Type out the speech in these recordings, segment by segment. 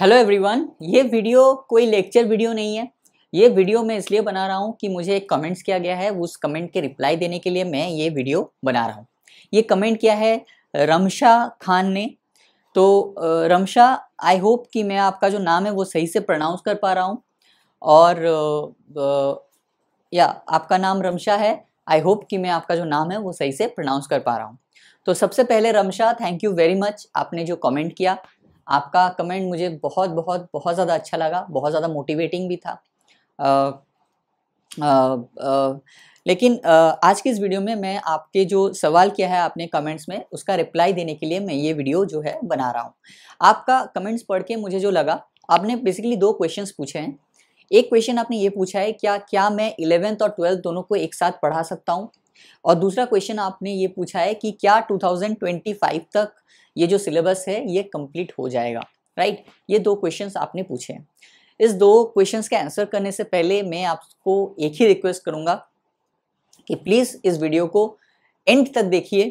Hello everyone ये video कोई lecture video नहीं है ये वीडियो मैं इसलिए बना रहा हूँ कि मुझे एक कमेंट्स किया गया है उस कमेंट के रिप्लाई देने के लिए मैं ये वीडियो बना रहा हूँ ये कमेंट किया है रमशा खान ने तो रमशा आई होप कि मैं आपका जो नाम है वो सही से प्रोनाउंस कर पा रहा हूँ और या आपका नाम रमशा है आई होप कि मैं आपका जो नाम है वो सही से प्रोनाउंस कर पा रहा हूँ तो सबसे पहले Ramsha thank you very much आपने जो कमेंट किया आपका कमेंट मुझे बहुत बहुत बहुत ज़्यादा अच्छा लगा बहुत ज़्यादा मोटिवेटिंग भी था आ, आ, आ, लेकिन आज की इस वीडियो में मैं आपके जो सवाल किया है आपने कमेंट्स में उसका रिप्लाई देने के लिए मैं ये वीडियो जो है बना रहा हूँ आपका कमेंट्स पढ़ के मुझे जो लगा आपने बेसिकली दो क्वेश्चंस पूछे हैं एक क्वेश्चन आपने ये पूछा है क्या क्या मैं इलेवेंथ और ट्वेल्थ दोनों को एक साथ पढ़ा सकता हूँ और दूसरा क्वेश्चन आपने ये पूछा है कि क्या 2025 तक ये जो सिलेबस है ये कंप्लीट हो जाएगा राइट ये दो क्वेश्चंस आपने पूछे हैं इस दो क्वेश्चंस के आंसर करने से पहले मैं आपको एक ही रिक्वेस्ट करूँगा कि प्लीज़ इस वीडियो को एंड तक देखिए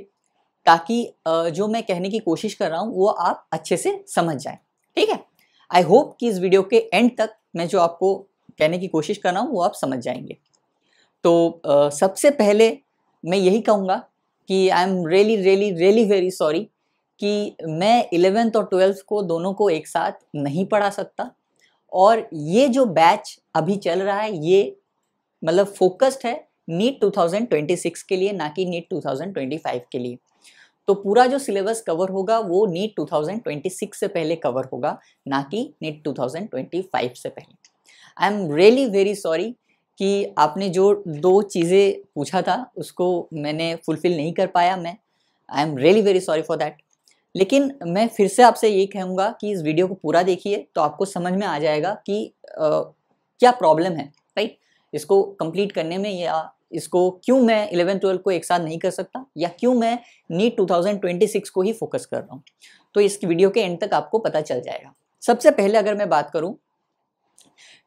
ताकि जो मैं कहने की कोशिश कर रहा हूँ वो आप अच्छे से समझ जाए ठीक है आई होप कि इस वीडियो के एंड तक मैं जो आपको कहने की कोशिश कर रहा हूँ वो आप समझ जाएंगे तो सबसे पहले मैं यही कहूँगा कि I am really really really very sorry कि मैं इलेवेंथ और ट्वेल्थ को दोनों को एक साथ नहीं पढ़ा सकता और ये जो बैच अभी चल रहा है ये मतलब फोकस्ड है नीट 2026 के लिए ना कि नीट 2025 के लिए तो पूरा जो सिलेबस कवर होगा वो नीट 2026 से पहले कवर होगा ना कि नीट 2025 से पहले I am really very sorry कि आपने जो दो चीज़ें पूछा था उसको मैंने फुलफ़िल नहीं कर पाया मैं I am really very sorry for that लेकिन मैं फिर से आपसे ये कहूँगा कि इस वीडियो को पूरा देखिए तो आपको समझ में आ जाएगा कि आ, क्या प्रॉब्लम है राइट इसको कंप्लीट करने में या इसको क्यों मैं इलेवन ट्वेल्व को एक साथ नहीं कर सकता या क्यों मैं नीट टू को ही फोकस कर रहा हूँ तो इस वीडियो के एंड तक आपको पता चल जाएगा सबसे पहले अगर मैं बात करूँ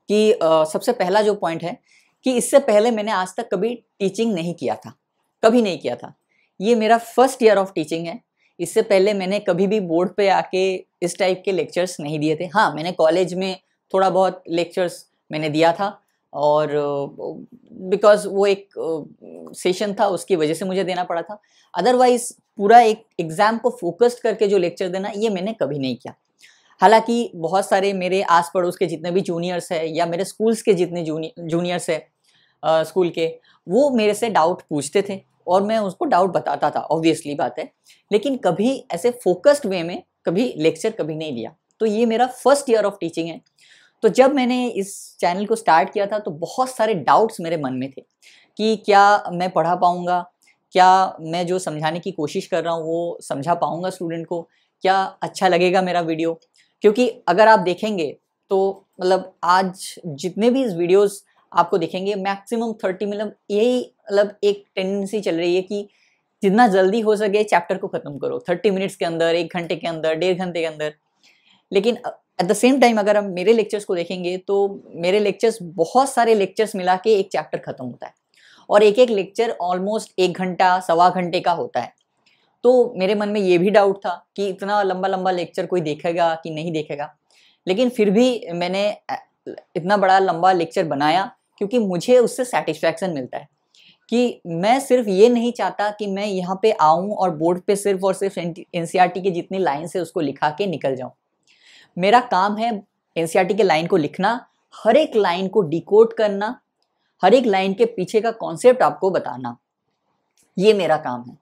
कि आ, सबसे पहला जो पॉइंट है कि इससे पहले मैंने आज तक कभी टीचिंग नहीं किया था कभी नहीं किया था ये मेरा फर्स्ट ईयर ऑफ टीचिंग है इससे पहले मैंने कभी भी बोर्ड पे आके इस टाइप के लेक्चर्स नहीं दिए थे हाँ मैंने कॉलेज में थोड़ा बहुत लेक्चर्स मैंने दिया था और बिकॉज वो एक सेशन था उसकी वजह से मुझे देना पड़ा था अदरवाइज पूरा एक एग्ज़ाम को फोकस्ड करके जो लेक्चर देना ये मैंने कभी नहीं किया हालांकि बहुत सारे मेरे आस पड़ोस के जितने भी जूनियर्स हैं या मेरे स्कूल्स के जितने जूनियर्स हैं स्कूल के वो मेरे से डाउट पूछते थे और मैं उसको डाउट बताता था ऑब्वियसली बात है लेकिन कभी ऐसे फोकस्ड वे में कभी लेक्चर कभी नहीं लिया तो ये मेरा फर्स्ट ईयर ऑफ टीचिंग है तो जब मैंने इस चैनल को स्टार्ट किया था तो बहुत सारे डाउट्स मेरे मन में थे कि क्या मैं पढ़ा पाऊँगा क्या मैं जो समझाने की कोशिश कर रहा हूँ वो समझा पाऊँगा स्टूडेंट को क्या अच्छा लगेगा मेरा वीडियो क्योंकि अगर आप देखेंगे तो मतलब आज जितने भी वीडियोज़ आपको देखेंगे मैक्सिमम थर्टी मतलब यही मतलब एक टेंडेंसी चल रही है कि जितना जल्दी हो सके चैप्टर को ख़त्म करो थर्टी मिनट्स के अंदर एक घंटे के अंदर डेढ़ घंटे के अंदर लेकिन एट द सेम टाइम अगर हम मेरे लेक्चर्स को देखेंगे तो मेरे लेक्चर्स बहुत सारे लेक्चर्स मिला के एक चैप्टर ख़त्म होता है और एक एक लेक्चर ऑलमोस्ट एक घंटा सवा घंटे का होता है तो मेरे मन में ये भी डाउट था कि इतना लंबा लंबा लेक्चर कोई देखेगा कि नहीं देखेगा लेकिन फिर भी मैंने इतना बड़ा लंबा लेक्चर बनाया क्योंकि मुझे उससे सेटिस्फैक्शन मिलता है कि मैं सिर्फ ये नहीं चाहता कि मैं यहाँ पे आऊँ और बोर्ड पे सिर्फ और सिर्फ एन e के जितनी लाइन से उसको लिखा के निकल जाऊँ मेरा काम है एन e के लाइन को लिखना हर एक लाइन को डिकोड करना हर एक लाइन के पीछे का कॉन्सेप्ट आपको बताना ये मेरा काम है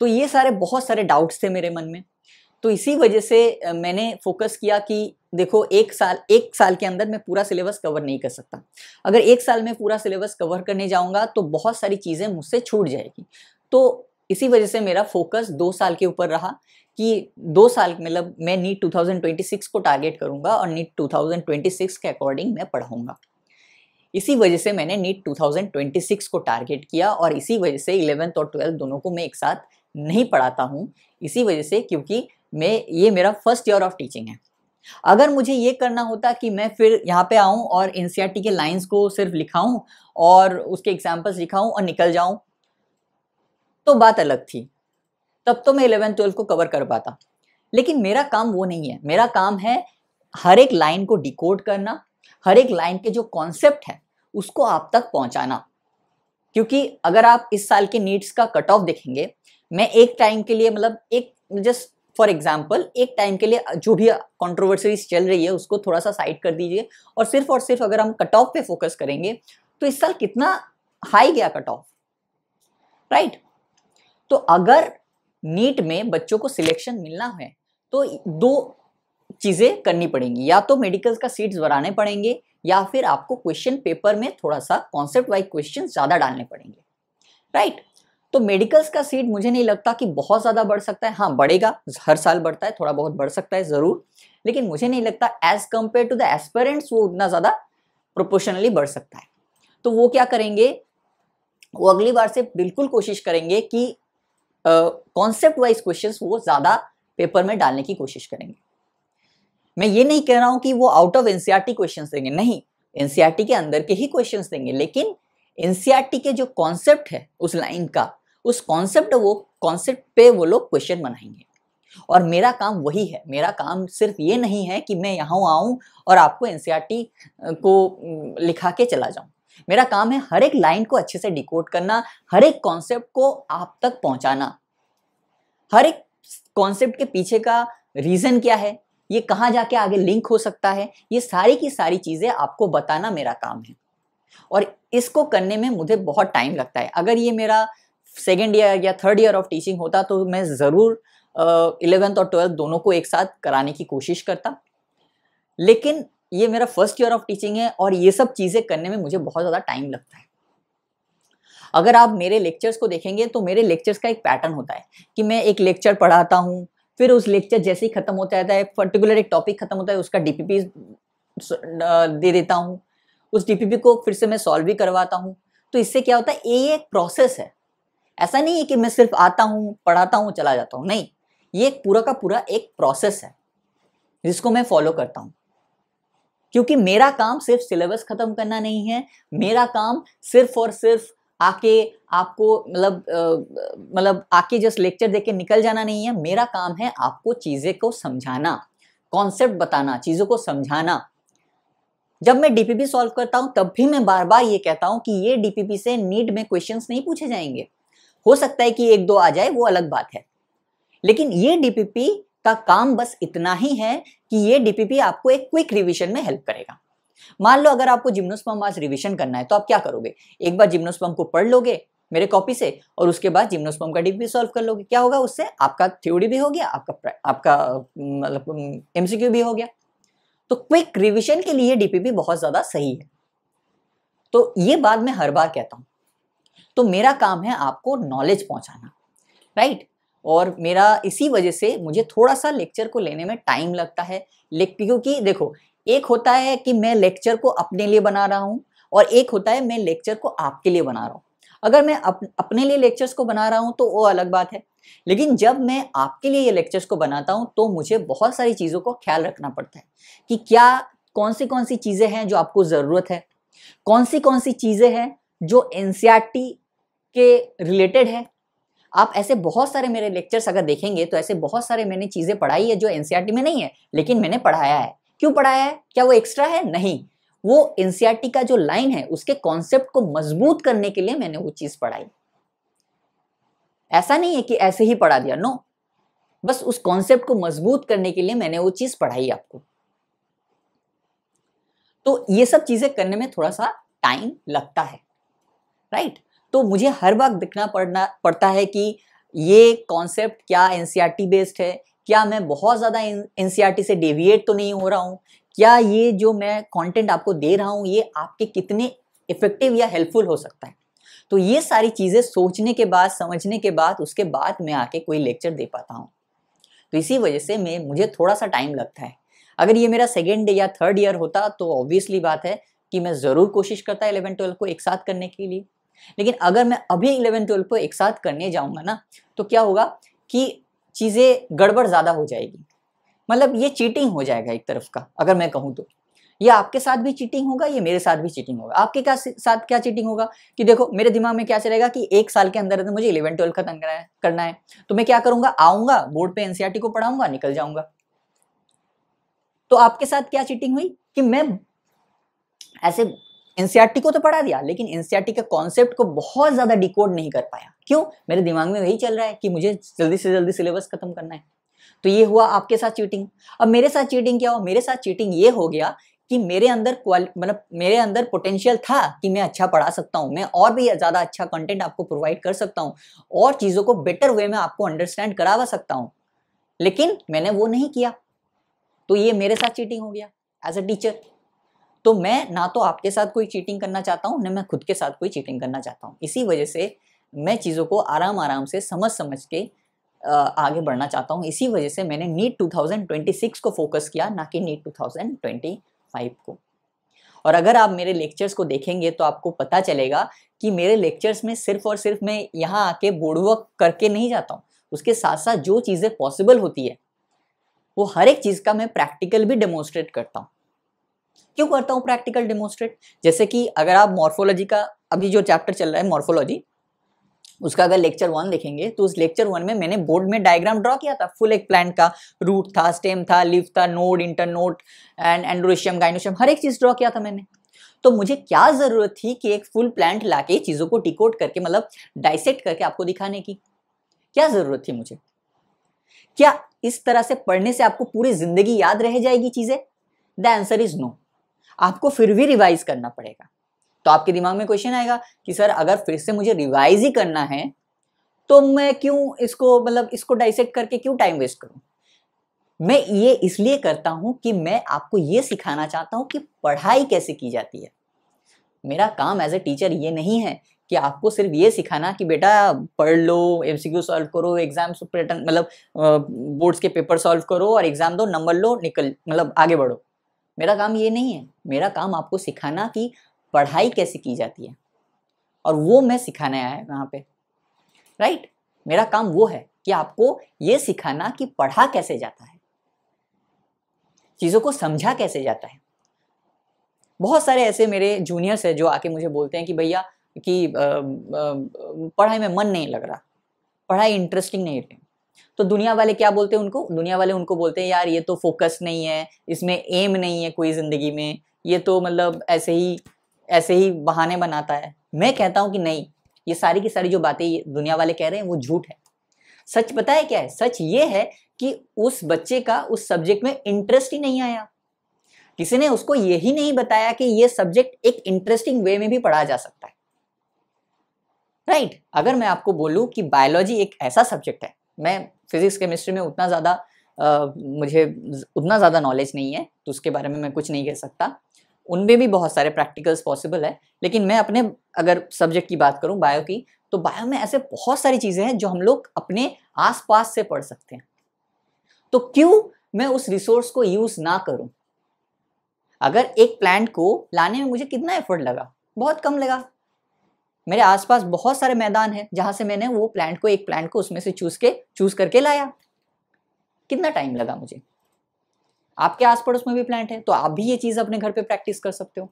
तो ये सारे बहुत सारे डाउट्स थे मेरे मन में तो इसी वजह से मैंने फोकस किया कि देखो एक साल एक साल के अंदर मैं पूरा सिलेबस कवर नहीं कर सकता अगर एक साल में पूरा सिलेबस कवर करने जाऊँगा तो बहुत सारी चीज़ें मुझसे छूट जाएगी तो इसी वजह से मेरा फोकस दो साल के ऊपर रहा कि दो साल मतलब मैं नीट 2026 को टारगेट करूंगा और नीट 2026 के अकॉर्डिंग मैं पढ़ाऊंगा इसी वजह से मैंने नीट 2026 को टारगेट किया और इसी वजह से इलेवेंथ और ट्वेल्थ दोनों को मैं एक साथ नहीं पढ़ाता हूँ इसी वजह से क्योंकि मैं ये मेरा फर्स्ट ईयर ऑफ टीचिंग है अगर मुझे ये करना होता कि मैं फिर यहाँ पे आऊँ और एन e के लाइन्स को सिर्फ लिखाऊँ और उसके एग्जाम्पल्स लिखाऊँ और निकल जाऊँ तो बात अलग थी तब तो मैं इलेवन ट्वेल्थ को कवर कर पाता लेकिन मेरा काम वो नहीं है मेरा काम है हर एक लाइन को डिकोड करना हर एक लाइन के जो कॉन्सेप्ट है उसको आप तक पहुंचाना क्योंकि अगर आप इस साल के नीड्स का कट ऑफ देखेंगे मैं एक टाइम के लिए मतलब एक जस्ट फॉर एग्जाम्पल एक टाइम के लिए जो भी कॉन्ट्रोवर्सीज चल रही है उसको थोड़ा सा साइड कर दीजिए और सिर्फ और सिर्फ अगर हम कट ऑफ पे फोकस करेंगे तो इस साल कितना हाई गया कट ऑफ राइट तो अगर नीट में बच्चों को सिलेक्शन मिलना है तो दो चीज़ें करनी पड़ेंगी या तो मेडिकल का सीट्स बढ़ाने पड़ेंगे या फिर आपको क्वेश्चन पेपर में थोड़ा सा कॉन्सेप्ट वाइज क्वेश्चन ज़्यादा डालने पड़ेंगे राइट right? तो मेडिकल्स का सीट मुझे नहीं लगता कि बहुत ज़्यादा बढ़ सकता है हाँ बढ़ेगा हर साल बढ़ता है थोड़ा बहुत बढ़ सकता है ज़रूर लेकिन मुझे नहीं लगता as compare to the aspirants वो उतना ज़्यादा प्रोपोर्शनली बढ़ सकता है तो वो क्या करेंगे वो अगली बार से बिल्कुल कोशिश करेंगे कि कॉन्सेप्ट वाइज क्वेश्चंस वो ज़्यादा पेपर में डालने की कोशिश करेंगे मैं ये नहीं कह रहा हूं कि वो आउट ऑफ एनसीआरटी क्वेश्चंस देंगे नहीं एनसीआरटी e के अंदर के ही क्वेश्चंस देंगे लेकिन एनसीआरटी e के जो कॉन्सेप्ट है उस लाइन का उस कॉन्सेप्ट वो कॉन्सेप्ट पे वो लोग क्वेश्चन बनाएंगे और मेरा काम वही है मेरा काम सिर्फ ये नहीं है कि मैं यहाँ आऊँ और आपको एन e को लिखा के चला जाऊँ मेरा काम है हर एक लाइन को अच्छे से डिकोड करना हर एक कॉन्सेप्ट को आप तक पहुँचाना हर एक कॉन्सेप्ट के पीछे का रीज़न क्या है ये कहाँ जाके आगे लिंक हो सकता है ये सारी की सारी चीज़ें आपको बताना मेरा काम है और इसको करने में मुझे बहुत टाइम लगता है अगर ये मेरा सेकेंड ईयर या थर्ड ईयर ऑफ टीचिंग होता तो मैं ज़रूर इलेवेंथ और ट्वेल्थ दोनों को एक साथ कराने की कोशिश करता लेकिन ये मेरा फर्स्ट ईयर ऑफ टीचिंग है और ये सब चीज़ें करने में मुझे बहुत ज़्यादा टाइम लगता है अगर आप मेरे लेक्चर्स को देखेंगे तो मेरे लेक्चर्स का एक पैटर्न होता है कि मैं एक लेक्चर पढ़ाता हूँ फिर उस लेक्चर जैसे ही खत्म होता जाता है पर्टिकुलर एक टॉपिक खत्म होता है उसका डीपीपी दे देता हूँ उस डीपीपी को फिर से मैं सॉल्व भी करवाता हूँ तो इससे क्या होता है ये एक प्रोसेस है ऐसा नहीं है कि मैं सिर्फ आता हूँ पढ़ाता हूँ चला जाता हूँ नहीं ये एक पूरा का पूरा एक प्रोसेस है जिसको मैं फॉलो करता हूँ क्योंकि मेरा काम सिर्फ सिलेबस ख़त्म करना नहीं है मेरा काम सिर्फ और सिर्फ आके आपको मतलब मतलब आके जस्ट लेक्चर दे के निकल जाना नहीं है मेरा काम है आपको चीज़ें को समझाना कॉन्सेप्ट बताना चीज़ों को समझाना जब मैं डीपीपी सॉल्व करता हूँ तब भी मैं बार बार ये कहता हूँ कि ये डीपीपी से नीट में क्वेश्चंस नहीं पूछे जाएंगे हो सकता है कि एक दो आ जाए वो अलग बात है लेकिन ये डीपीपी का काम बस इतना ही है कि ये डीपीपी आपको एक क्विक रिविजन में हेल्प करेगा मान लो अगर आपको जिम्नोस्पम आज रिविजन करना है तो आप क्या करोगे एक बार जिम्नोस्पम को पढ़ लोगे मेरे कॉपी से और उसके बाद जिम्नोस्पम का डीपीपी सॉल्व कर लोगे क्या होगा उससे आपका थ्योरी भी हो गया आपका आपका मतलब एमसीक्यू भी हो गया तो क्विक रिविजन के लिए डीपीपी बहुत ज़्यादा सही है तो ये बात मैं हर बार कहता हूं तो मेरा काम है आपको नॉलेज पहुंचाना राइट और मेरा इसी वजह से मुझे थोड़ा सा लेक्चर को लेने में टाइम लगता है क्योंकि देखो एक होता है कि मैं लेक्चर को अपने लिए बना रहा हूँ और एक होता है मैं लेक्चर को आपके लिए बना रहा हूँ अगर मैं अप, अपने लिए लेक्चर्स को बना रहा हूँ तो वो अलग बात है लेकिन जब मैं आपके लिए ये लेक्चर्स को बनाता हूँ तो मुझे बहुत सारी चीज़ों को ख्याल रखना पड़ता है कि क्या कौन सी कौन सी चीज़ें हैं जो आपको ज़रूरत है कौन सी कौन सी चीज़ें हैं जो एन के रिलेटेड है आप ऐसे बहुत सारे मेरे लेक्चर्स अगर देखेंगे तो ऐसे बहुत सारे मैंने चीज़ें पढ़ाई है जो एन e में नहीं है लेकिन मैंने पढ़ाया है क्यों पढ़ाया है क्या वो एक्स्ट्रा है नहीं वो एन e का जो लाइन है उसके कॉन्सेप्ट को मजबूत करने के लिए मैंने वो चीज़ पढ़ाई ऐसा नहीं है कि ऐसे ही पढ़ा दिया नो बस उस कॉन्सेप्ट को मजबूत करने के लिए मैंने वो चीज़ पढ़ाई आपको तो ये सब चीज़ें करने में थोड़ा सा टाइम लगता है राइट right? तो मुझे हर वक्त दिखना पड़ना पड़ता है कि ये कॉन्सेप्ट क्या एन बेस्ड e है क्या मैं बहुत ज़्यादा एन e से डेविएट तो नहीं हो रहा हूँ क्या ये जो मैं कंटेंट आपको दे रहा हूँ ये आपके कितने इफ़ेक्टिव या हेल्पफुल हो सकता है तो ये सारी चीज़ें सोचने के बाद समझने के बाद उसके बाद मैं आके कोई लेक्चर दे पाता हूँ तो इसी वजह से मैं मुझे थोड़ा सा टाइम लगता है अगर ये मेरा सेकेंड या थर्ड ईयर होता तो ऑब्वियसली बात है कि मैं ज़रूर कोशिश करता एलेवन ट्वेल्व को एक साथ करने के लिए लेकिन अगर मैं अभी इलेवन ट्वेल्व को एक साथ करने जाऊँगा ना तो क्या होगा कि चीज़ें गड़बड़ ज़्यादा हो जाएगी मतलब ये चीटिंग हो जाएगा एक तरफ का अगर मैं कहूँ तो ये आपके साथ भी चीटिंग होगा ये मेरे साथ भी चीटिंग होगा आपके क्या साथ क्या चीटिंग होगा कि देखो मेरे दिमाग में क्या चलेगा कि एक साल के अंदर अंदर मुझे इलेवन ट्वेल्व खत्म करना है करना है तो मैं क्या करूंगा आऊंगा बोर्ड पे एनसीआरटी e को पढ़ाऊंगा निकल जाऊंगा तो आपके साथ क्या चीटिंग हुई कि मैं ऐसे एनसीआरटी को तो पढ़ा दिया लेकिन एनसीआरटी के कॉन्सेप्ट को बहुत ज्यादा डिकोड नहीं कर पाया क्यों मेरे दिमाग में वही चल रहा है कि मुझे जल्दी से जल्दी सिलेबस खत्म करना है तो ये हुआ आपके साथ चीटिंग अब मेरे साथ चीटिंग क्या हुआ मेरे साथ चीटिंग ये हो गया कि मेरे अंदर मतलब मेरे अंदर पोटेंशियल था कि मैं अच्छा पढ़ा सकता हूँ मैं और भी ज़्यादा अच्छा कंटेंट आपको प्रोवाइड कर सकता हूँ और चीज़ों को बेटर वे में आपको अंडरस्टैंड करावा सकता हूँ लेकिन मैंने वो नहीं किया तो ये मेरे साथ चीटिंग हो गया एज अ टीचर तो मैं ना तो आपके साथ कोई चीटिंग करना चाहता हूँ ना मैं खुद के साथ कोई चीटिंग करना चाहता हूँ इसी वजह से मैं चीज़ों को आराम आराम से समझ समझ के आगे बढ़ना चाहता हूँ इसी वजह से मैंने नीट 2026 को फोकस किया ना कि नीट 2025 को और अगर आप मेरे लेक्चर्स को देखेंगे तो आपको पता चलेगा कि मेरे लेक्चर्स में सिर्फ और सिर्फ मैं यहाँ आके बोर्डवर्क करके नहीं जाता हूँ उसके साथ साथ जो चीज़ें पॉसिबल होती है वो हर एक चीज़ का मैं प्रैक्टिकल भी डेमोन्स्ट्रेट करता हूँ क्यों करता हूँ प्रैक्टिकल डेमोस्ट्रेट जैसे कि अगर आप मॉर्फोलॉजी का अभी जो चैप्टर चल रहा है मॉर्फोलॉजी उसका अगर लेक्चर वन देखेंगे तो उस लेक्चर वन में मैंने बोर्ड में डायग्राम ड्रॉ किया था फुल एक प्लांट का रूट था स्टेम था लिव था node internode and androecium gynoecium हर एक चीज़ ड्रॉ किया था मैंने तो मुझे क्या ज़रूरत थी कि एक फुल प्लांट लाके चीज़ों को टिकोट करके मतलब डाइसेक्ट करके आपको दिखाने की क्या ज़रूरत थी मुझे क्या इस तरह से पढ़ने से आपको पूरी ज़िंदगी याद रह जाएगी चीज़ें द आंसर इज़ नो आपको फिर भी रिवाइज करना पड़ेगा तो आपके दिमाग में क्वेश्चन आएगा कि सर अगर फिर से मुझे रिवाइज ही करना है तो मैं क्यों इसको मतलब इसको डाइसेक्ट करके क्यों टाइम वेस्ट करूं मैं ये इसलिए करता हूं कि मैं आपको ये सिखाना चाहता हूं कि पढ़ाई कैसे की जाती है मेरा काम एज ए टीचर ये नहीं है कि आपको सिर्फ ये सिखाना कि बेटा पढ़ लो एम सी क्यू सॉल्व करो एग्जाम मतलब बोर्ड्स के पेपर सॉल्व करो और एग्जाम दो नंबर लो निकल मतलब आगे बढ़ो मेरा काम ये नहीं है मेरा काम आपको सिखाना कि पढ़ाई कैसे की जाती है और वो मैं सिखाने आया है वहाँ पे राइट मेरा काम वो है कि आपको ये सिखाना कि पढ़ा कैसे जाता है चीज़ों को समझा कैसे जाता है बहुत सारे ऐसे मेरे जूनियर्स हैं जो आके मुझे बोलते हैं कि भैया कि पढ़ाई में मन नहीं लग रहा पढ़ाई इंटरेस्टिंग नहीं है तो दुनिया वाले क्या बोलते हैं उनको दुनिया वाले उनको बोलते हैं यार ये तो फोकस नहीं है इसमें एम नहीं है कोई ज़िंदगी में ये तो मतलब ऐसे ही ऐसे ही बहाने बनाता है मैं कहता हूँ कि नहीं ये सारी की सारी जो बातें दुनिया वाले कह रहे हैं वो झूठ है सच पता है क्या है सच ये है कि उस बच्चे का उस सब्जेक्ट में इंटरेस्ट ही नहीं आया किसी ने उसको यही नहीं बताया कि ये सब्जेक्ट एक इंटरेस्टिंग वे में भी पढ़ा जा सकता है राइट right? अगर मैं आपको बोलूं कि बायोलॉजी एक ऐसा सब्जेक्ट है मैं फिज़िक्स केमिस्ट्री में उतना ज़्यादा मुझे उतना ज़्यादा नॉलेज नहीं है तो उसके बारे में मैं कुछ नहीं कह सकता उनमें भी बहुत सारे प्रैक्टिकल्स पॉसिबल है लेकिन मैं अपने अगर सब्जेक्ट की बात करूँ बायो की तो बायो में ऐसे बहुत सारी चीज़ें हैं जो हम लोग अपने आसपास से पढ़ सकते हैं तो क्यों मैं उस रिसोर्स को यूज़ ना करूं अगर एक प्लांट को लाने में मुझे कितना एफर्ट लगा बहुत कम लगा मेरे आसपास बहुत सारे मैदान है जहां से मैंने वो प्लांट को एक प्लांट को उसमें से चूज के चूज करके लाया कितना टाइम लगा मुझे आपके आस पड़ोस में भी प्लांट है तो आप भी ये चीज़ अपने घर पे प्रैक्टिस कर सकते हो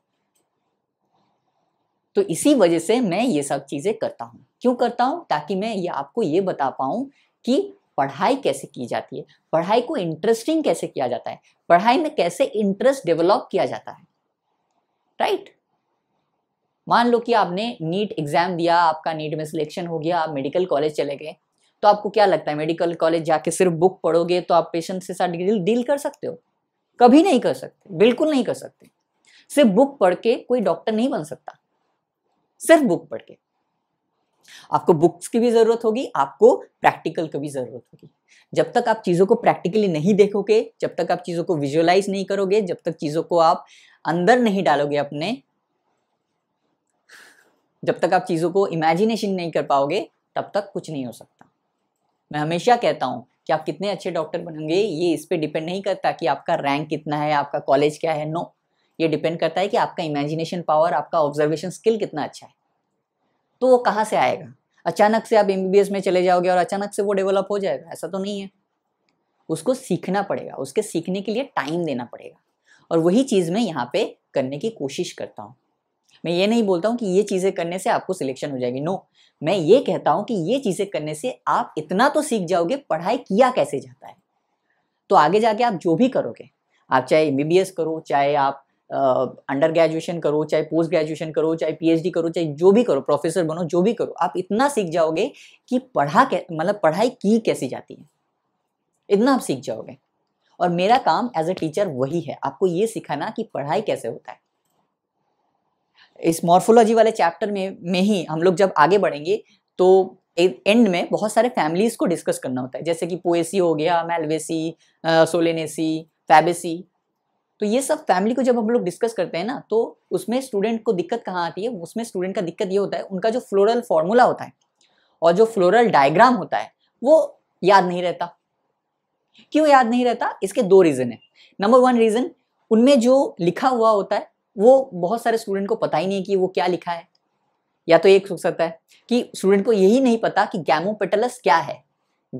तो इसी वजह से मैं ये सब चीज़ें करता हूँ क्यों करता हूँ ताकि मैं ये आपको ये बता पाऊँ कि पढ़ाई कैसे की जाती है पढ़ाई को इंटरेस्टिंग कैसे किया जाता है पढ़ाई में कैसे इंटरेस्ट डेवलप किया जाता है राइट right? मान लो कि आपने नीट एग्जाम दिया आपका नीट में सिलेक्शन हो गया आप मेडिकल कॉलेज चले गए तो आपको क्या लगता है मेडिकल कॉलेज जाके सिर्फ बुक पढ़ोगे तो आप पेशेंट से साथ डील कर सकते हो कभी नहीं कर सकते बिल्कुल नहीं कर सकते सिर्फ बुक पढ़ के कोई डॉक्टर नहीं बन सकता सिर्फ बुक पढ़ के आपको बुक्स की भी जरूरत होगी आपको प्रैक्टिकल की भी जरूरत होगी जब तक आप चीज़ों को प्रैक्टिकली नहीं देखोगे जब तक आप चीज़ों को विजुअलाइज नहीं करोगे जब तक चीज़ों को आप अंदर नहीं डालोगे अपने जब तक आप चीज़ों को इमेजिनेशन नहीं कर पाओगे तब तक कुछ नहीं हो सकता मैं हमेशा कहता हूँ कि आप कितने अच्छे डॉक्टर बनेंगे ये इस पर डिपेंड नहीं करता कि आपका रैंक कितना है आपका कॉलेज क्या है नो ये डिपेंड करता है कि आपका इमेजिनेशन पावर आपका ऑब्जर्वेशन स्किल कितना अच्छा है तो वो कहाँ से आएगा अचानक से आप एम में चले जाओगे और अचानक से वो डेवलप हो जाएगा ऐसा तो नहीं है उसको सीखना पड़ेगा उसके सीखने के लिए टाइम देना पड़ेगा और वही चीज़ मैं यहाँ पे करने की कोशिश करता हूँ मैं ये नहीं बोलता हूँ कि ये चीज़ें करने से आपको सिलेक्शन हो जाएगी नो मैं ये कहता हूँ कि ये चीज़ें करने से आप इतना तो सीख जाओगे पढ़ाई किया कैसे जाता है तो आगे जाके आप जो भी करोगे आप चाहे एम करो चाहे आप अंडर ग्रेजुएशन करो चाहे पोस्ट ग्रेजुएशन करो चाहे पी करो चाहे जो भी करो प्रोफेसर बनो जो भी करो आप इतना सीख जाओगे कि पढ़ा कै मतलब पढ़ाई की कैसी जाती है इतना आप सीख जाओगे और मेरा काम एज अ टीचर वही है आपको ये सिखाना कि पढ़ाई कैसे होता है इस मॉर्फोलॉजी वाले चैप्टर में में ही हम लोग जब आगे बढ़ेंगे तो एंड में बहुत सारे फैमिलीज़ को डिस्कस करना होता है जैसे कि पोएसी हो गया मेलवेसी सोलेनेसी फैबेसी तो ये सब फैमिली को जब हम लोग डिस्कस करते हैं ना तो उसमें स्टूडेंट को दिक्कत कहाँ आती है उसमें स्टूडेंट का दिक्कत ये होता है उनका जो फ्लोरल फॉर्मूला होता है और जो फ्लोरल डायग्राम होता है वो याद नहीं रहता क्यों याद नहीं रहता इसके दो रीज़न है नंबर वन रीज़न उनमें जो लिखा हुआ होता है वो बहुत सारे स्टूडेंट को पता ही नहीं कि वो क्या लिखा है या तो एक हो सकता है कि स्टूडेंट को यही नहीं पता कि गैमोपेटलस क्या है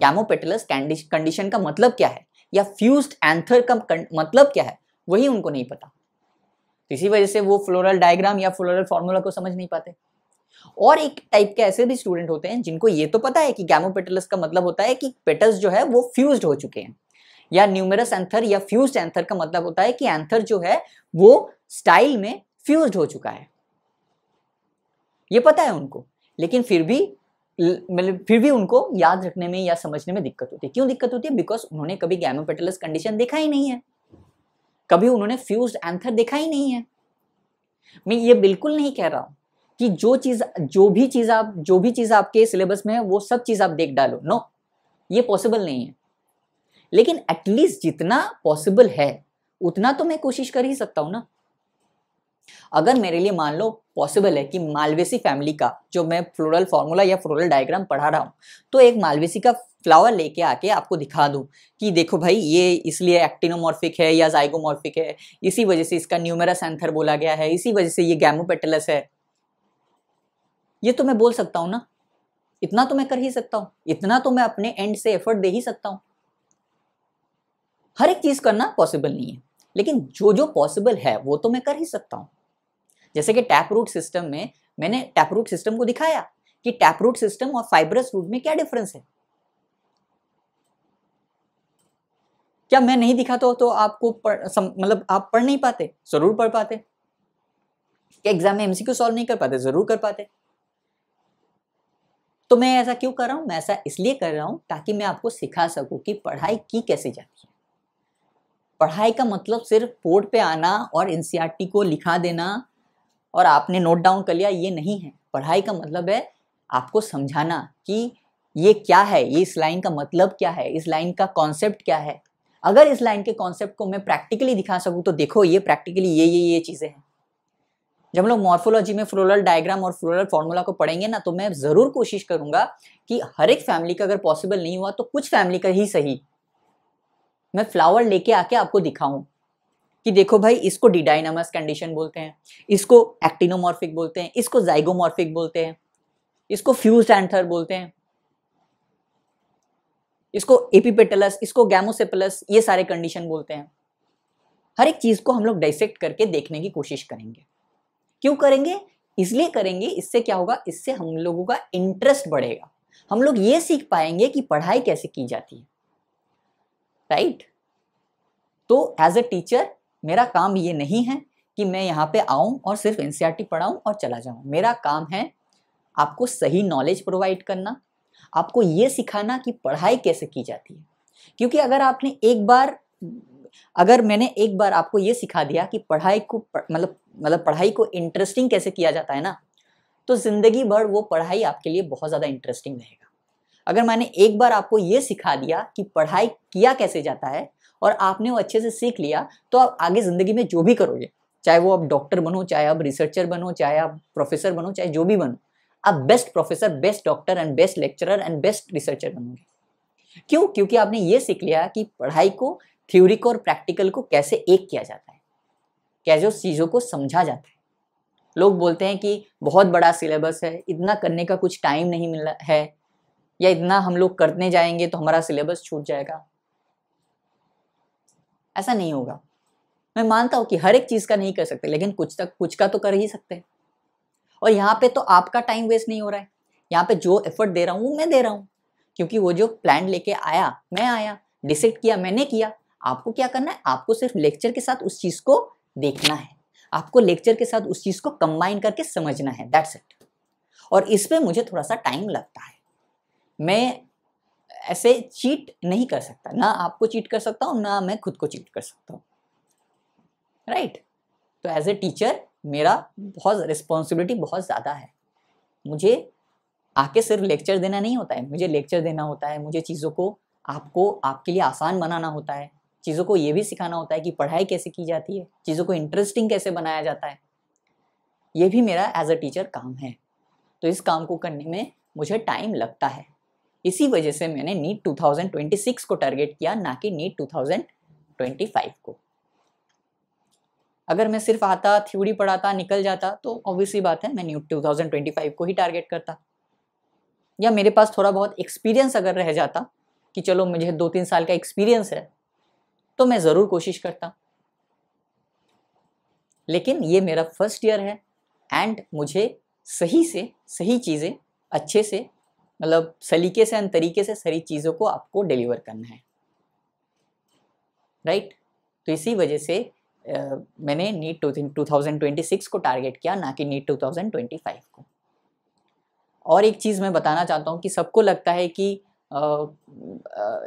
गैमोपेटलस कंडीशन का मतलब क्या है या फ्यूज्ड एंथर का मतलब क्या है वही उनको नहीं पता तो इसी वजह से वो फ्लोरल डायग्राम या फ्लोरल फॉर्मूला को समझ नहीं पाते और एक टाइप के ऐसे भी स्टूडेंट होते हैं जिनको ये तो पता है कि गैमोपेटलस का मतलब होता है कि पेटल्स जो है वो फ्यूज्ड हो चुके हैं या न्यूमेरस एंथर या फ्यूज एंथर का मतलब होता है कि एंथर जो है वो स्टाइल में फ्यूज हो चुका है ये पता है उनको लेकिन फिर भी मतलब फिर भी उनको याद रखने में या समझने में दिक्कत होती है क्यों दिक्कत होती है बिकॉज उन्होंने कभी गैमोपेटलस कंडीशन देखा ही नहीं है कभी उन्होंने फ्यूज एंथर देखा ही नहीं है मैं ये बिल्कुल नहीं कह रहा हूं कि जो चीज़ जो भी चीज़ आप जो भी चीज़ आपके सिलेबस में है वो सब चीज़ आप देख डालो नो no, ये पॉसिबल नहीं है लेकिन एटलीस्ट जितना पॉसिबल है उतना तो मैं कोशिश कर ही सकता हूं ना अगर मेरे लिए मान लो पॉसिबल है कि मालवेसी फैमिली का जो मैं फ्लोरल फॉर्मूला या फ्लोरल डायग्राम पढ़ा रहा हूँ तो एक मालवेसी का फ्लावर लेके आके आपको दिखा दूं कि देखो भाई ये इसलिए एक्टिनोमॉर्फिक है या जाइगोमॉर्फिक है इसी वजह से इसका न्यूमेरस एंथर बोला गया है इसी वजह से ये गैमोपेटलस है ये तो मैं बोल सकता हूँ ना इतना तो मैं कर ही सकता हूँ इतना तो मैं अपने एंड से एफर्ट दे ही सकता हूँ हर एक चीज़ करना पॉसिबल नहीं है लेकिन जो जो पॉसिबल है वो तो मैं कर ही सकता हूँ जैसे कि टैप रूट सिस्टम में मैंने टैप रूट सिस्टम को दिखाया कि टैप रूट सिस्टम और फाइबरस रूट में क्या डिफरेंस है क्या मैं नहीं दिखाता तो, तो आपको मतलब आप पढ़ नहीं पाते जरूर पढ़ पाते क्या एग्जाम में एमसीक्यू सॉल्व नहीं कर पाते जरूर कर पाते तो मैं ऐसा क्यों कर रहा हूं मैं ऐसा इसलिए कर रहा हूं ताकि मैं आपको सिखा सकूं कि पढ़ाई की कैसे जाती है पढ़ाई का मतलब सिर्फ बोर्ड पे आना और एन e को लिखा देना और आपने नोट डाउन कर लिया ये नहीं है पढ़ाई का मतलब है आपको समझाना कि ये क्या है ये इस लाइन का मतलब क्या है इस लाइन का कॉन्सेप्ट क्या है अगर इस लाइन के कॉन्सेप्ट को मैं प्रैक्टिकली दिखा सकूँ तो देखो ये प्रैक्टिकली ये ये ये चीज़ें हैं जब लोग मॉर्फोलॉजी में फ्लोरल डायग्राम और फ्लोरल फार्मूला को पढ़ेंगे ना तो मैं ज़रूर कोशिश करूँगा कि हर एक फैमिली का अगर पॉसिबल नहीं हुआ तो कुछ फैमिली का ही सही मैं फ्लावर लेके आके आपको दिखाऊं कि देखो भाई इसको डिडाइनमस कंडीशन बोलते हैं इसको एक्टिनोमॉर्फिक बोलते हैं इसको जाइगोमॉर्फिक बोलते हैं इसको फ्यूज एंथर बोलते हैं इसको एपीपेटलस इसको गैमोसेपलस ये सारे कंडीशन बोलते हैं हर एक चीज़ को हम लोग डाइसेक्ट करके देखने की कोशिश करेंगे क्यों करेंगे इसलिए करेंगे इससे क्या होगा इससे हम लोगों का इंटरेस्ट बढ़ेगा हम लोग ये सीख पाएंगे कि पढ़ाई कैसे की जाती है राइट तो एज ए टीचर मेरा काम ये नहीं है कि मैं यहाँ पे आऊँ और सिर्फ एन e पढ़ाऊँ और चला जाऊँ मेरा काम है आपको सही नॉलेज प्रोवाइड करना आपको ये सिखाना कि पढ़ाई कैसे की जाती है क्योंकि अगर आपने एक बार अगर मैंने एक बार आपको ये सिखा दिया कि पढ़ाई को मतलब मतलब पढ़ाई को इंटरेस्टिंग कैसे किया जाता है ना तो ज़िंदगी भर वो पढ़ाई आपके लिए बहुत ज़्यादा इंटरेस्टिंग रहेगा अगर मैंने एक बार आपको ये सिखा दिया कि पढ़ाई किया कैसे जाता है और आपने वो अच्छे से सीख लिया तो आप आगे ज़िंदगी में जो भी करोगे चाहे वो आप डॉक्टर बनो चाहे आप रिसर्चर बनो चाहे आप प्रोफेसर बनो चाहे जो भी बनो आप best professor best doctor and best lecturer and best researcher बनोगे क्यों क्योंकि आपने ये सीख लिया कि पढ़ाई को थ्योरी को और प्रैक्टिकल को कैसे एक किया जाता है कैसे चीज़ों को समझा जाता है लोग बोलते हैं कि बहुत बड़ा सिलेबस है इतना करने का कुछ टाइम नहीं मिला है या इतना हम लोग करने जाएंगे तो हमारा सिलेबस छूट जाएगा ऐसा नहीं होगा मैं मानता हूं कि हर एक चीज़ का नहीं कर सकते लेकिन कुछ तक कुछ का तो कर ही सकते हैं और यहाँ पे तो आपका टाइम वेस्ट नहीं हो रहा है यहाँ पे जो एफर्ट दे रहा हूँ वो मैं दे रहा हूँ क्योंकि वो जो प्लान लेके आया मैं आया डिसाइड किया मैंने किया आपको क्या करना है आपको सिर्फ लेक्चर के साथ उस चीज़ को देखना है आपको लेक्चर के साथ उस चीज़ को कंबाइन करके समझना है दैट्स इट और इस पर मुझे थोड़ा सा टाइम लगता है मैं ऐसे चीट नहीं कर सकता ना आपको चीट कर सकता हूँ ना मैं खुद को चीट कर सकता हूँ राइट right? तो एज ए टीचर मेरा बहुत रिस्पॉन्सिबिलिटी बहुत ज़्यादा है मुझे आके सिर्फ लेक्चर देना नहीं होता है मुझे लेक्चर देना होता है मुझे चीज़ों को आपको आपके लिए आसान बनाना होता है चीज़ों को ये भी सिखाना होता है कि पढ़ाई कैसे की जाती है चीज़ों को इंटरेस्टिंग कैसे बनाया जाता है ये भी मेरा एज अ टीचर काम है तो इस काम को करने में मुझे टाइम लगता है इसी वजह से मैंने नीट 2026 को टारगेट किया ना कि नीट 2025 को अगर मैं सिर्फ आता थ्योरी पढ़ाता निकल जाता तो ऑब्वियसली बात है मैं नीट 2025 को ही टारगेट करता या मेरे पास थोड़ा बहुत एक्सपीरियंस अगर रह जाता कि चलो मुझे दो तीन साल का एक्सपीरियंस है तो मैं ज़रूर कोशिश करता लेकिन ये मेरा फर्स्ट ईयर है एंड मुझे सही से सही चीज़ें अच्छे से मतलब सलीके से एंड तरीके से सारी चीज़ों को आपको डिलीवर करना है राइट right? तो इसी वजह से आ, मैंने NEET two two thousand twenty six को टारगेट किया ना कि NEET two thousand twenty five को और एक चीज़ मैं बताना चाहता हूँ कि सबको लगता है कि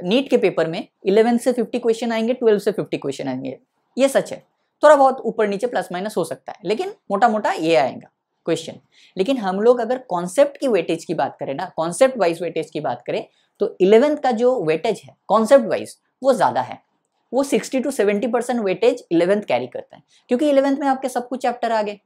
नीट के पेपर में इलेवन से फिफ्टी क्वेश्चन आएंगे ट्वेल्व से फिफ्टी क्वेश्चन आएंगे ये सच है थोड़ा बहुत ऊपर नीचे प्लस माइनस हो सकता है लेकिन मोटा मोटा ये आएगा क्वेश्चन लेकिन हम लोग अगर कॉन्सेप्ट की वेटेज की बात करें ना कॉन्सेप्ट वाइज वेटेज की बात करें तो इलेवेंथ का जो वेटेज है कॉन्सेप्ट वाइज वो ज़्यादा है वो 60 to 70 percent weightage eleventh carry करता है क्योंकि इलेवेंथ में आपके सब कुछ चैप्टर आ गए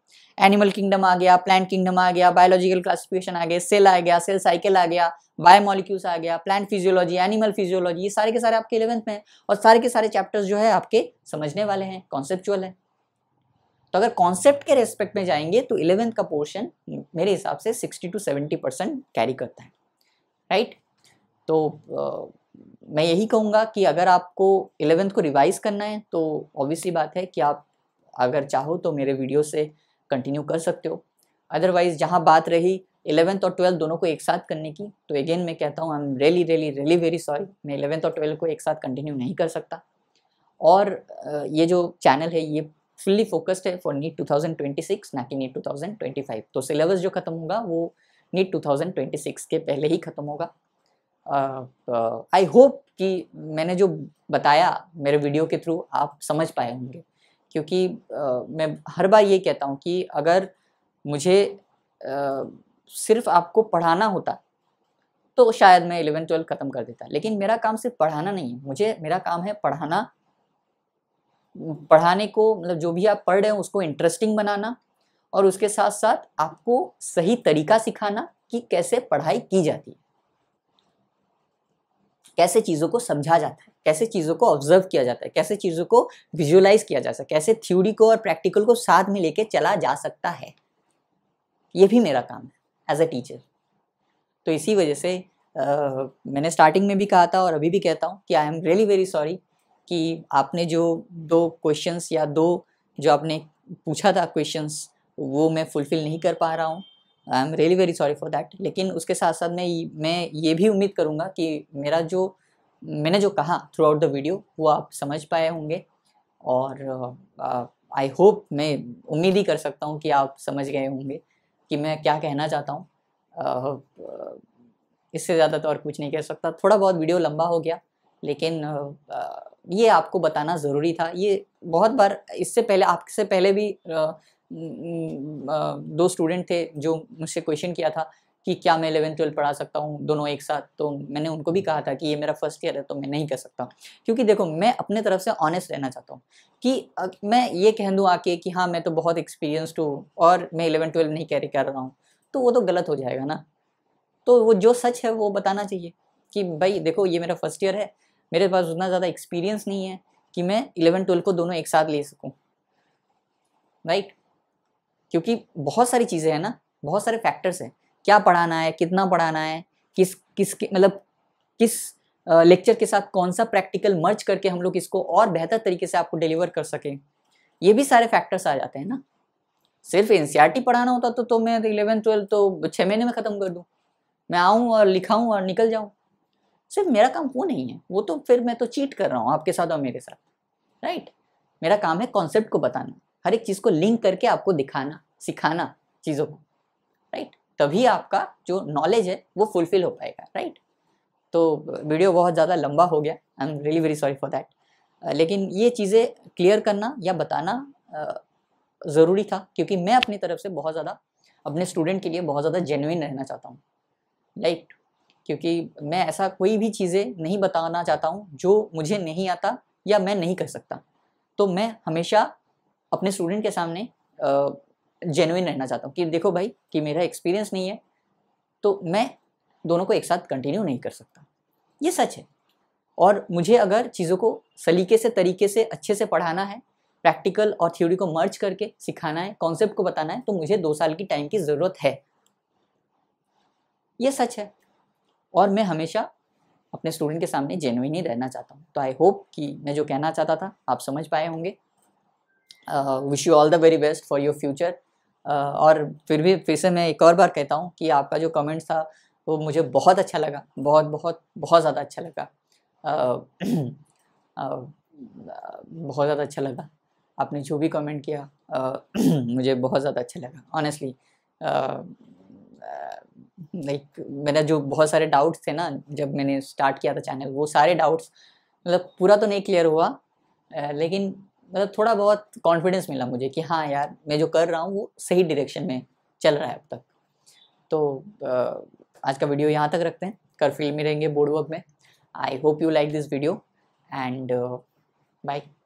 एनिमल किंगडम आ गया प्लांट किंगडम आ गया बायोलॉजिकल क्लासिफिकेशन आ गए सेल आ गया सेल साइकिल आ गया बायोमोलिक्यूल्स आ गया प्लांट फिजियोलॉजी एनिमल फिजियोलॉजी ये सारे के सारे आपके इलेवेंथ में है और सारे के सारे चैप्टर्स जो है आपके समझने वाले हैं कॉन्सेप्चुअल है तो अगर कॉन्सेप्ट के रेस्पेक्ट में जाएंगे तो इलेवेंथ का पोर्शन मेरे हिसाब से sixty to seventy percent carry करता है राइट तो आ, मैं यही कहूँगा कि अगर आपको इलेवेंथ को रिवाइज़ करना है तो ऑब्वियसली बात है कि आप अगर चाहो तो मेरे वीडियो से कंटिन्यू कर सकते हो अदरवाइज़ जहाँ बात रही इलेवेंथ और ट्वेल्थ दोनों को एक साथ करने की तो अगेन मैं कहता हूँ I am really really really very sorry मैं इलेवेंथ और ट्वेल्थ को एक साथ कंटिन्यू नहीं कर सकता और ये जो चैनल है ये फुल्ली फोकस्ड है फॉर नीट 2026 ना कि नीट 2025 तो सिलेबस जो खत्म होगा वो नीट 2026 के पहले ही खत्म होगा आई uh, होप uh, कि मैंने जो बताया मेरे वीडियो के थ्रू आप समझ पाए होंगे क्योंकि uh, मैं हर बार ये कहता हूँ कि अगर मुझे uh, सिर्फ आपको पढ़ाना होता तो शायद मैं इलेवन ट्वेल्व ख़त्म कर देता लेकिन मेरा काम सिर्फ पढ़ाना नहीं है मुझे मेरा काम है पढ़ाना पढ़ाने को मतलब जो भी आप पढ़ रहे हैं उसको इंटरेस्टिंग बनाना और उसके साथ साथ आपको सही तरीका सिखाना कि कैसे पढ़ाई की जाती है कैसे चीज़ों को समझा जाता है कैसे चीज़ों को ऑब्जर्व किया जाता है कैसे चीज़ों को विजुअलाइज किया जा सकता है कैसे थ्योरी को और प्रैक्टिकल को साथ में लेके चला जा सकता है ये भी मेरा काम है एज अ टीचर तो इसी वजह से आ, मैंने स्टार्टिंग में भी कहा था और अभी भी कहता हूँ कि I am really very sorry कि आपने जो दो क्वेश्चंस या दो जो आपने पूछा था क्वेश्चंस वो मैं फुलफ़िल नहीं कर पा रहा हूँ I am really very sorry for that लेकिन उसके साथ साथ मैं मैं ये भी उम्मीद करूँगा कि मेरा जो मैंने जो कहा थ्रू आउट द वीडियो वो आप समझ पाए होंगे और आई होप मैं उम्मीद ही कर सकता हूँ कि आप समझ गए होंगे कि मैं क्या कहना चाहता हूँ इससे ज़्यादा तो और कुछ नहीं कह सकता थोड़ा बहुत वीडियो लंबा हो गया लेकिन ये आपको बताना ज़रूरी था ये बहुत बार इससे पहले आपसे पहले भी दो स्टूडेंट थे जो मुझसे क्वेश्चन किया था कि क्या मैं इलेवन ट्वेल्व पढ़ा सकता हूँ दोनों एक साथ तो मैंने उनको भी कहा था कि ये मेरा फर्स्ट ईयर है तो मैं नहीं कर सकता क्योंकि देखो मैं अपने तरफ से ऑनेस्ट रहना चाहता हूँ कि मैं ये कह दूँ आके कि हाँ मैं तो बहुत एक्सपीरियंसड हूँ और मैं इलेवन ट्वेल्व नहीं कैरी कर रहा हूँ तो वो तो गलत हो जाएगा ना तो वो जो सच है वो बताना चाहिए कि भाई देखो ये मेरा फर्स्ट ईयर है मेरे पास उतना ज़्यादा एक्सपीरियंस नहीं है कि मैं इलेवन ट्वेल्व को दोनों एक साथ ले सकूँ राइट right? क्योंकि बहुत सारी चीज़ें हैं ना बहुत सारे फैक्टर्स हैं क्या पढ़ाना है कितना पढ़ाना है किस किस मतलब किस लेक्चर के साथ कौन सा प्रैक्टिकल मर्ज करके हम लोग इसको और बेहतर तरीके से आपको डिलीवर कर सकें ये भी सारे फैक्टर्स आ जाते हैं ना सिर्फ एन e पढ़ाना होता तो, तो मैं इलेवन ट्वेल्थ तो छः महीने में ख़त्म कर दूँ मैं आऊँ और लिखाऊँ और निकल जाऊँ सिर्फ मेरा काम वो नहीं है वो तो फिर मैं तो चीट कर रहा हूँ आपके साथ और मेरे साथ राइट मेरा काम है कॉन्सेप्ट को बताना हर एक चीज़ को लिंक करके आपको दिखाना सिखाना चीज़ों को राइट तभी आपका जो नॉलेज है वो फुलफिल हो पाएगा राइट तो वीडियो बहुत ज़्यादा लंबा हो गया I am really very sorry for that लेकिन ये चीज़ें क्लियर करना या बताना ज़रूरी था क्योंकि मैं अपनी तरफ से बहुत ज़्यादा अपने स्टूडेंट के लिए बहुत ज़्यादा जेनुइन रहना चाहता हूँ राइट क्योंकि मैं ऐसा कोई भी चीज़ें नहीं बताना चाहता हूँ जो मुझे नहीं आता या मैं नहीं कर सकता तो मैं हमेशा अपने स्टूडेंट के सामने जेनुइन रहना चाहता हूँ कि देखो भाई कि मेरा एक्सपीरियंस नहीं है तो मैं दोनों को एक साथ कंटिन्यू नहीं कर सकता ये सच है और मुझे अगर चीज़ों को सलीके से तरीके से अच्छे से पढ़ाना है प्रैक्टिकल और थ्योरी को मर्ज करके सिखाना है कॉन्सेप्ट को बताना है तो मुझे दो साल की टाइम की ज़रूरत है ये सच है और मैं हमेशा अपने स्टूडेंट के सामने जेनुइन ही रहना चाहता हूँ तो आई होप कि मैं जो कहना चाहता था आप समझ पाए होंगे wish you all the very best for your future और फिर भी फिर से मैं एक और बार कहता हूँ कि आपका जो कमेंट था वो मुझे बहुत अच्छा लगा बहुत बहुत बहुत ज़्यादा अच्छा लगा uh, uh बहुत ज़्यादा अच्छा लगा आपने जो भी कमेंट किया uh, मुझे बहुत ज़्यादा अच्छा लगा ऑनेस्टली लाइक मेरा जो बहुत सारे डाउट्स थे ना जब मैंने स्टार्ट किया था चैनल वो सारे डाउट्स मतलब पूरा तो नहीं क्लियर हुआ लेकिन मतलब थोड़ा बहुत कॉन्फिडेंस मिला मुझे कि हाँ यार मैं जो कर रहा हूँ वो सही डायरेक्शन में चल रहा है अब तक तो आज का वीडियो यहाँ तक रखते हैं कर फील्ड में रहेंगे बोर्ड वर्क में I hope you like this video and bye